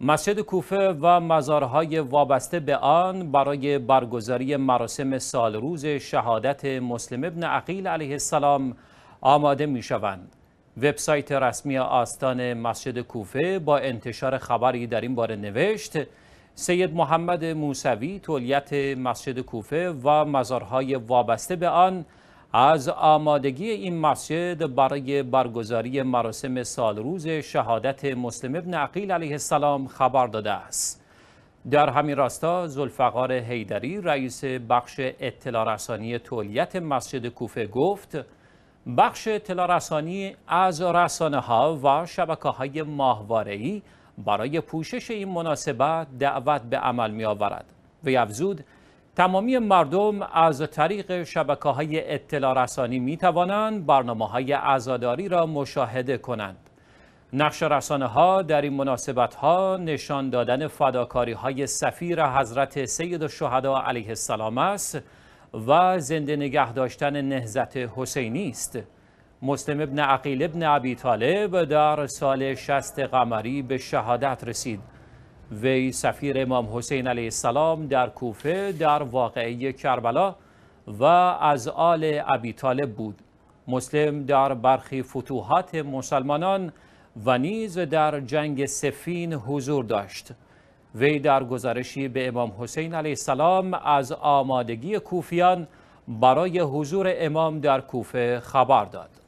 مسجد کوفه و مزارهای وابسته به آن برای برگزاری مراسم سال روز شهادت مسلم ابن عقیل علیه السلام آماده می شوند. وبسایت رسمی آستان مسجد کوفه با انتشار خبری در این باره نوشت سید محمد موسوی تولیت مسجد کوفه و مزارهای وابسته به آن از آمادگی این مسجد برای برگزاری مراسم سالروز شهادت مسلم ابن عقیل علیه السلام خبر داده است در همین راستا زلفقار حیدری رئیس بخش اطلاع رسانی تولیت مسجد کوفه گفت بخش اطلاع رسانی از رسانه ها و شبکه های ماهواره‌ای برای پوشش این مناسبت دعوت به عمل می آورد و افزود تمامی مردم از طریق شبکه های اطلاع رسانی می توانند برنامه های عزاداری را مشاهده کنند. نقش رسانه ها در این مناسبت ها نشان دادن فداکاری های سفیر حضرت سید شهدا علیه السلام است و زنده نگه داشتن نهزت حسینی است. مسلم ابن عقیل ابن عبی طالب در سال 60 قمری به شهادت رسید. وی سفیر امام حسین علیه السلام در کوفه در واقعه کربلا و از آل ابی طالب بود مسلم در برخی فتوحات مسلمانان و نیز در جنگ سفین حضور داشت وی در گزارشی به امام حسین علیه السلام از آمادگی کوفیان برای حضور امام در کوفه خبر داد